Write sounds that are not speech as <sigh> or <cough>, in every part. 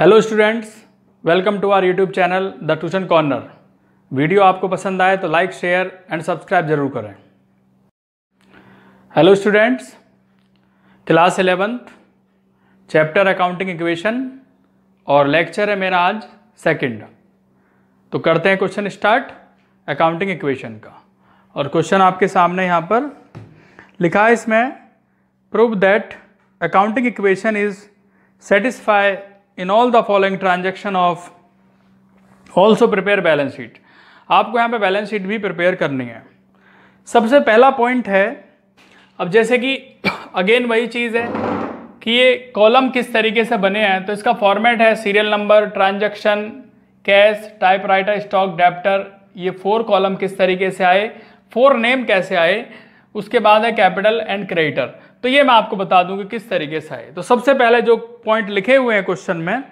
hello students welcome to our YouTube channel the tuition corner video आपको पसंद आए तो लाइक शेयर एंड सब्सक्राइब जरूर करें hello students class eleventh chapter accounting equation और lecture है मेरा आज सेकंड तो करते हैं क्वेश्चन स्टार्ट अकाउंटिंग इक्वेशन का और क्वेश्चन आपके सामने यहाँ पर लिखा है इसमें prove that accounting equation is satisfied in all the following transaction of also prepare balance sheet आपको यहाँ पे बैलेंस शीट भी प्रिपेयर करनी है सबसे पहला पॉइंट है अब जैसे कि अगेन <coughs> वही चीज़ है कि ये कॉलम किस तरीके से बने हैं तो इसका फॉर्मेट है serial number transaction cash typewriter stock debtor ये फोर कॉलम किस तरीके से आए फोर नेम कैसे आए उसके बाद है कैपिटल एंड क्रेडिटर तो ये मैं आपको बता दूं कि किस तरीके से है तो सबसे पहले जो पॉइंट लिखे हुए हैं क्वेश्चन में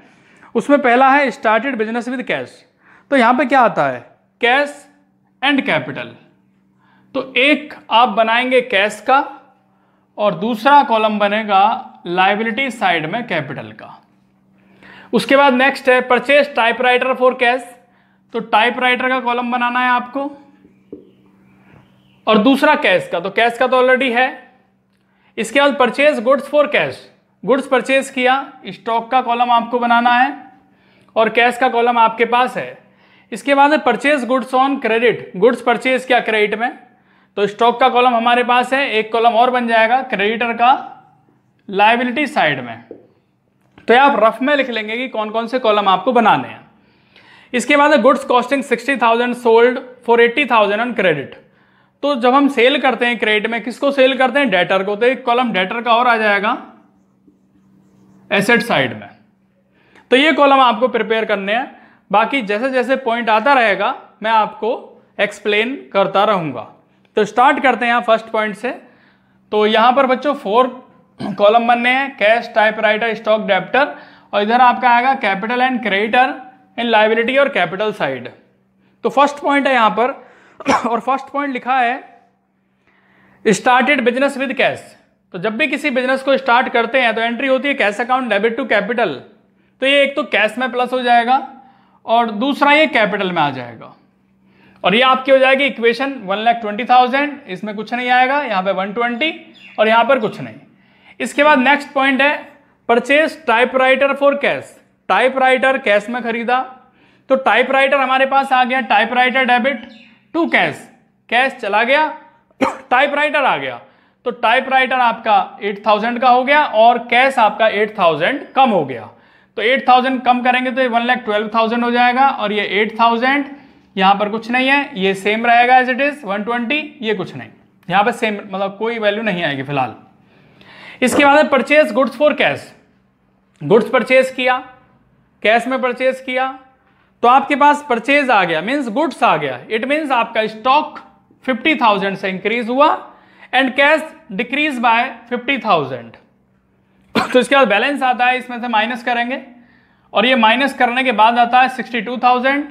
उसमें पहला है स्टार्टेड बिजनेस विद कैश तो यहां पे क्या आता है कैश एंड कैपिटल तो एक आप बनाएंगे कैश का और दूसरा कॉलम बनेगा लाइबिलिटी साइड में कैपिटल का उसके बाद नेक्स्ट है परचेस टाइपराइटर फॉर कैश तो टाइपराइटर का कॉलम बनाना है आपको और दूसरा कैश का तो कैश का तो ऑलरेडी है इसके बाद purchase goods for cash goods purchase किया स्टॉक का कॉलम आपको बनाना है और कैश का कॉलम आपके पास है इसके बाद है purchase goods on credit goods purchase किया क्रेडिट में तो स्टॉक का कॉलम हमारे पास है एक कॉलम और बन जाएगा क्रेडिटर का लाइबिलिटी साइड में तो आप रफ में लिख लेंगे कि कौन कौन से कॉलम आपको बनाने हैं इसके बाद है goods costing sixty thousand sold for eighty thousand on credit तो जब हम सेल करते हैं क्रेडिट में किसको सेल करते हैं डेटर को तो एक कॉलम डेटर का और आ जाएगा एसेट साइड में तो ये कॉलम आपको प्रिपेयर करने हैं बाकी जैसे जैसे पॉइंट आता रहेगा मैं आपको एक्सप्लेन करता रहूंगा तो स्टार्ट करते हैं फर्स्ट पॉइंट से तो यहां पर बच्चों फोर कॉलम बनने हैं कैश टाइपराइटर स्टॉक डेप्टर और इधर आपका आएगा capital and creditor in liability और कैपिटल साइड तो फर्स्ट पॉइंट है यहां पर <coughs> और फर्स्ट पॉइंट लिखा है स्टार्टेड बिजनेस विद कैश तो जब भी किसी बिजनेस को स्टार्ट करते हैं तो एंट्री होती है cash account debit to capital तो ये एक तो कैश में प्लस हो जाएगा और दूसरा ये कैपिटल में आ जाएगा और ये आपकी हो जाएगी equation one lakh twenty thousand इसमें कुछ नहीं आएगा यहाँ पे वन ट्वेंटी और यहाँ पर कुछ नहीं इसके बाद नेक्स्ट पॉइंट है purchase typewriter for cash typewriter cash में खरीदा तो टाइपराइटर हमारे पास आ गया typewriter debit to cash cash चला गया टाइपराइटर आ गया तो टाइपराइटर आपका 8000 का हो गया और कैश आपका 8000 कम हो गया तो 8000 कम करेंगे तो वन लैख ट्वेल्व थाउजेंड हो जाएगा और ये 8000 यहां पर कुछ नहीं है ये सेम रहेगा एज इट इज 120 ये कुछ नहीं यहां पर सेम मतलब कोई वैल्यू नहीं आएगी फिलहाल इसके बाद purchase goods for cash goods purchase किया कैश में परचेज किया तो आपके पास परचेज आ गया मीन्स गुड्स आ गया इट मीन्स आपका स्टॉक फिफ्टी थाउजेंड से इंक्रीज हुआ and cash decrease by fifty thousand तो इसके बाद बैलेंस आता है इसमें से माइनस करेंगे और ये माइनस करने के बाद आता है सिक्सटी टू थाउजेंड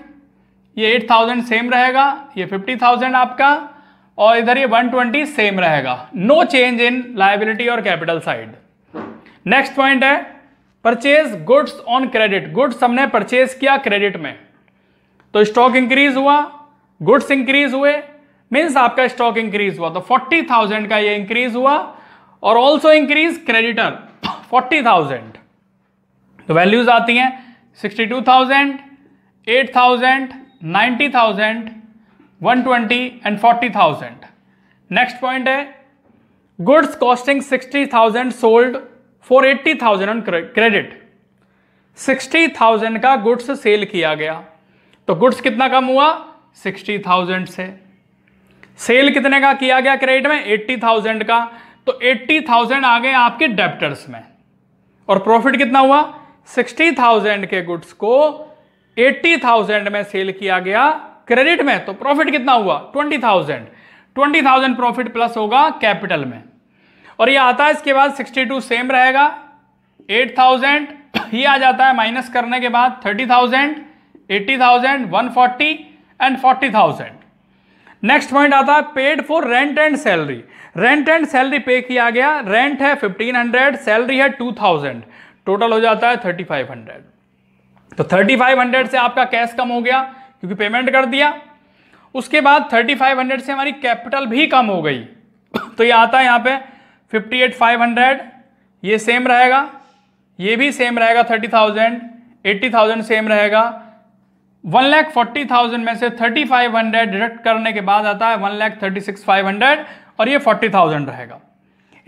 ये एट थाउजेंड सेम रहेगा ये फिफ्टी थाउजेंड आपका और इधर ये वन ट्वेंटी सेम रहेगा नो चेंज इन लाइबिलिटी और कैपिटल साइड नेक्स्ट पॉइंट है purchase goods on credit goods हमने परचेज किया क्रेडिट में तो स्टॉक इंक्रीज हुआ गुड्स इंक्रीज हुए मीन्स आपका स्टॉक इंक्रीज हुआ तो फोर्टी थाउजेंड का ये इंक्रीज हुआ और also increase creditor forty thousand तो वैल्यूज आती हैं sixty two thousand eight thousand ninety thousand one twenty and forty thousand next point है goods costing sixty thousand sold for eighty thousand on credit sixty thousand का goods sale किया गया तो goods कितना कम हुआ सिक्सटी थाउजेंड से cell कितने का किया गया क्रेडिट में एट्टी थाउजेंड का तो एट्टी थाउजेंड आ गए आपके डेप्टर्स में और प्रॉफिट कितना हुआ सिक्सटी थाउजेंड के गुड्स को एट्टी थाउजेंड में सेल किया गया क्रेडिट में तो प्रॉफिट कितना हुआ twenty thousand twenty thousand profit plus होगा कैपिटल में और ये आता है इसके बाद 62 सेम रहेगा 8000 ही आ जाता है माइनस करने के बाद 30,000, 80,000, 140 एंड 40,000 नेक्स्ट पॉइंट आता है paid for rent and salary rent and salary pay किया गया रेंट है 1500 सैलरी है 2000 टोटल हो जाता है 3500 तो 3500 से आपका कैश कम हो गया क्योंकि पेमेंट कर दिया उसके बाद 3500 से हमारी कैपिटल भी कम हो गई तो ये आता है यहाँ पे फिफ्टी एट फाइव हंड्रेड ये सेम रहेगा ये भी सेम रहेगा thirty thousand eighty thousand same रहेगा वन लैख फोर्टी थाउजेंड में से थर्टी फाइव हंड्रेड डिडक्ट करने के बाद आता है one lakh thirty six five hundred और ये फोर्टी थाउजेंड रहेगा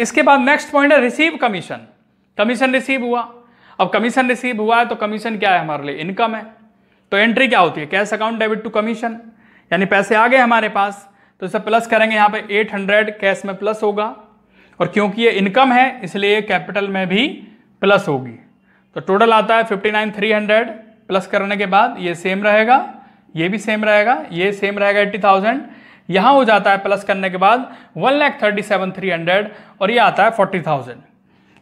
इसके बाद नेक्स्ट पॉइंट है रिसीव कमीशन कमीशन रिसीव हुआ अब कमीशन रिसीव हुआ है तो कमीशन क्या है हमारे लिए इनकम है तो एंट्री क्या होती है cash account debit to commission यानी पैसे आ गए हमारे पास तो इसे प्लस करेंगे यहाँ पे 800 कैश में प्लस होगा और क्योंकि ये इनकम है इसलिए कैपिटल में भी प्लस होगी तो टोटल आता है fifty nine three hundred plus करने के बाद ये सेम रहेगा ये भी सेम रहेगा ये सेम रहेगा एट्टी थाउजेंड यहाँ हो जाता है प्लस करने के बाद one lakh thirty seven three hundred और ये आता है फोर्टी थाउजेंड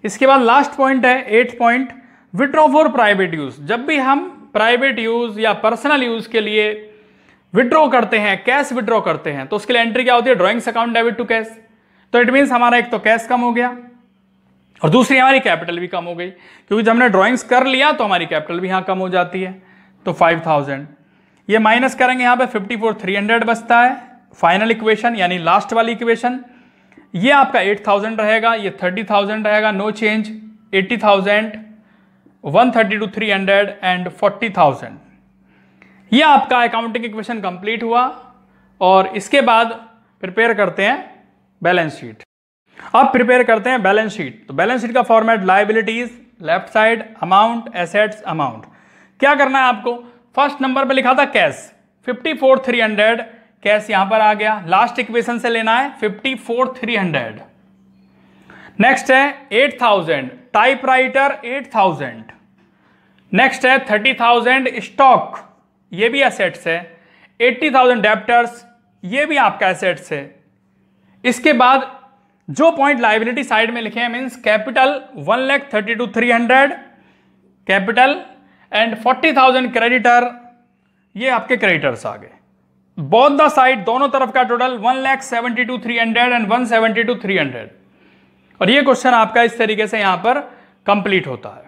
इसके बाद लास्ट पॉइंट है eight point withdraw for private use जब भी हम प्राइवेट यूज़ या पर्सनल यूज़ के लिए विड्रॉ करते हैं कैश विड्रॉ करते हैं तो उसके लिए एंट्री क्या होती है drawings account debit to cash तो इट मीन्स हमारा एक तो कैश कम हो गया और दूसरी हमारी कैपिटल भी कम हो गई क्योंकि जब हमने ड्राइंग्स कर लिया तो हमारी कैपिटल भी यहाँ कम हो जाती है तो फाइव थाउजेंड ये माइनस करेंगे यहाँ पे फिफ्टी फोर थ्री हंड्रेड बचता है फाइनल इक्वेशन यानी लास्ट वाली इक्वेशन ये आपका एट थाउजेंड रहेगा ये थर्टी थाउजेंड रहेगा no change eighty thousand one thirty two three hundred and forty thousand ये आपका अकाउंटिंग इक्वेशन कंप्लीट हुआ और इसके बाद प्रिपेयर करते हैं बैलेंस शीट अब प्रिपेयर करते हैं बैलेंस शीट तो बैलेंस शीट का format liabilities left side amount assets amount क्या करना है आपको फर्स्ट नंबर पे लिखा था cash fifty four three hundred cash यहां पर आ गया लास्ट इक्वेशन से लेना है fifty four three hundred next है eight thousand typewriter eight thousand next है थर्टी थाउजेंड स्टॉक ये भी एसेट्स है एट्टी थाउजेंड डेप्टर्स ये भी आपका एसेट्स है इसके बाद जो पॉइंट लाइबिलिटी साइड में लिखे हैं means capital one lakh thirty two three hundred capital and forty thousand creditor ये आपके क्रेडिटर्स आ गए बोथ द साइड दोनों तरफ का total one lakh seventy two three hundred and one seventy two three hundred और ये क्वेश्चन आपका इस तरीके से यहां पर कंप्लीट होता है